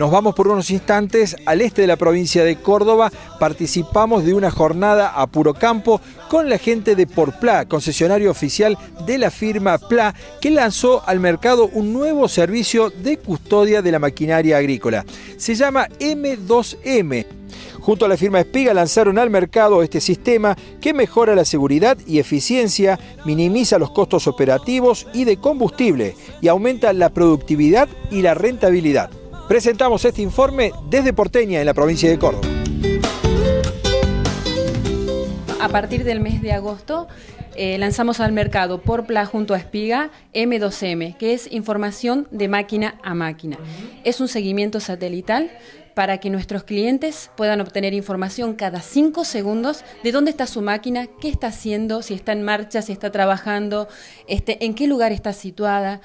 Nos vamos por unos instantes al este de la provincia de Córdoba. Participamos de una jornada a puro campo con la gente de Porpla, concesionario oficial de la firma PLA, que lanzó al mercado un nuevo servicio de custodia de la maquinaria agrícola. Se llama M2M. Junto a la firma Espiga lanzaron al mercado este sistema que mejora la seguridad y eficiencia, minimiza los costos operativos y de combustible y aumenta la productividad y la rentabilidad. Presentamos este informe desde Porteña, en la provincia de Córdoba. A partir del mes de agosto eh, lanzamos al mercado por Pla junto a Espiga M2M, que es información de máquina a máquina. Es un seguimiento satelital para que nuestros clientes puedan obtener información cada cinco segundos de dónde está su máquina, qué está haciendo, si está en marcha, si está trabajando, este, en qué lugar está situada.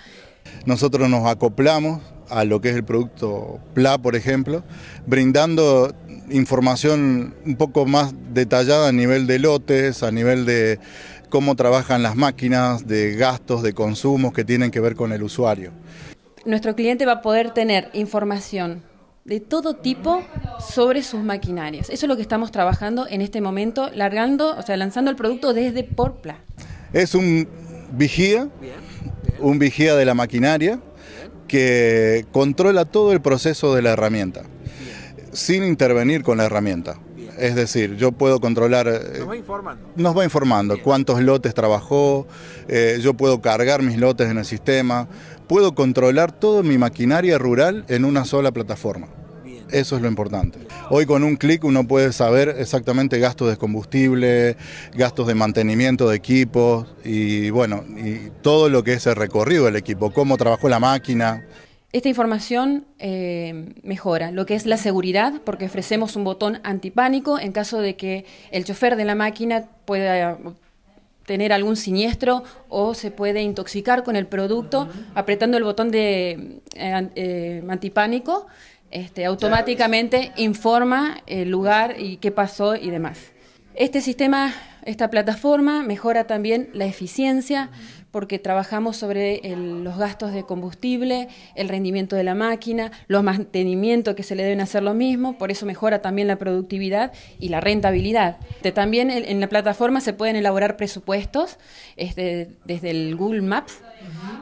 Nosotros nos acoplamos a lo que es el producto PLA, por ejemplo, brindando información un poco más detallada a nivel de lotes, a nivel de cómo trabajan las máquinas, de gastos, de consumos que tienen que ver con el usuario. Nuestro cliente va a poder tener información de todo tipo sobre sus maquinarias. Eso es lo que estamos trabajando en este momento, largando, o sea, lanzando el producto desde Pla. Es un vigía, un vigía de la maquinaria, que controla todo el proceso de la herramienta, sin intervenir con la herramienta. Es decir, yo puedo controlar... Eh, nos va informando. Nos va informando cuántos lotes trabajó, eh, yo puedo cargar mis lotes en el sistema, puedo controlar toda mi maquinaria rural en una sola plataforma. Eso es lo importante. Hoy con un clic uno puede saber exactamente gastos de combustible, gastos de mantenimiento de equipos y bueno, y todo lo que es el recorrido del equipo, cómo trabajó la máquina. Esta información eh, mejora lo que es la seguridad, porque ofrecemos un botón antipánico en caso de que el chofer de la máquina pueda tener algún siniestro o se puede intoxicar con el producto apretando el botón de eh, eh, antipánico este, automáticamente informa el lugar y qué pasó y demás. Este sistema, esta plataforma mejora también la eficiencia porque trabajamos sobre los gastos de combustible, el rendimiento de la máquina, los mantenimientos que se le deben hacer lo mismo, por eso mejora también la productividad y la rentabilidad. También en la plataforma se pueden elaborar presupuestos este, desde el Google Maps,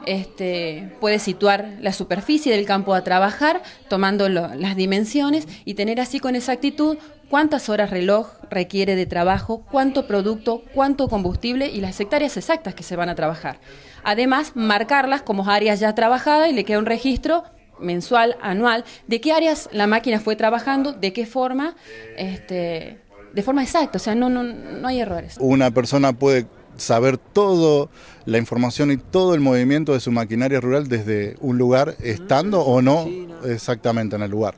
este, puede situar la superficie del campo a trabajar, tomando las dimensiones y tener así con exactitud cuántas horas reloj requiere de trabajo, cuánto producto, cuánto combustible y las hectáreas exactas que se van a trabajar. Además, marcarlas como áreas ya trabajadas y le queda un registro mensual, anual, de qué áreas la máquina fue trabajando, de qué forma, este, de forma exacta, o sea, no, no, no hay errores. Una persona puede saber toda la información y todo el movimiento de su maquinaria rural desde un lugar, estando o no exactamente en el lugar.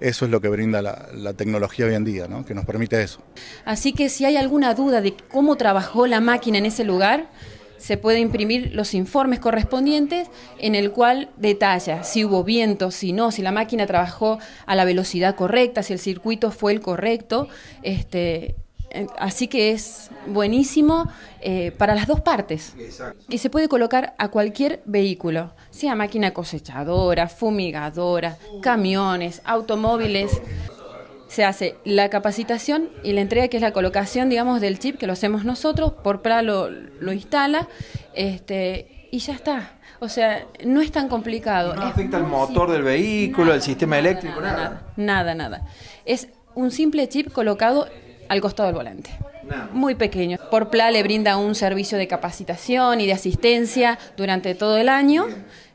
Eso es lo que brinda la, tecnología hoy en día, ¿no? que nos permite eso. Así que si hay alguna duda de cómo trabajó la máquina en ese lugar, se puede imprimir los informes correspondientes en el cual detalla si hubo viento, si no, si la máquina trabajó a la velocidad correcta, si el circuito fue el correcto. Este, así que es buenísimo eh, para las dos partes. Y se puede colocar a cualquier vehículo, sea máquina cosechadora, fumigadora, camiones, automóviles se hace la capacitación y la entrega, que es la colocación, digamos, del chip, que lo hacemos nosotros, por pla lo, lo instala, este, y ya está. O sea, no es tan complicado. No afecta al motor del vehículo, el sistema eléctrico, nada nada. nada. Es un simple chip colocado al costado del volante. Muy pequeño. Por PLA le brinda un servicio de capacitación y de asistencia durante todo el año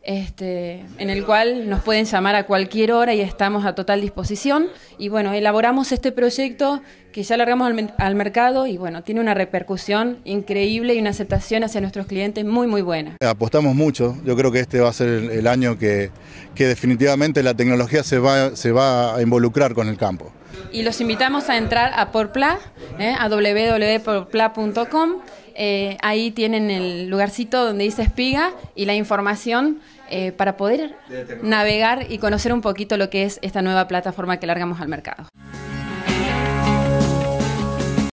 este, en el cual nos pueden llamar a cualquier hora y estamos a total disposición. Y bueno, elaboramos este proyecto que ya largamos al, al, mercado y bueno, tiene una repercusión increíble y una aceptación hacia nuestros clientes muy, muy buena. Apostamos mucho, yo creo que este va a ser el, año que, que, definitivamente la tecnología se va, se va a involucrar con el campo. Y los invitamos a entrar a Porpla, eh, a www.porpla.com. Eh, ahí tienen el lugarcito donde dice espiga y la información eh, para poder navegar y conocer un poquito lo que es esta nueva plataforma que largamos al mercado.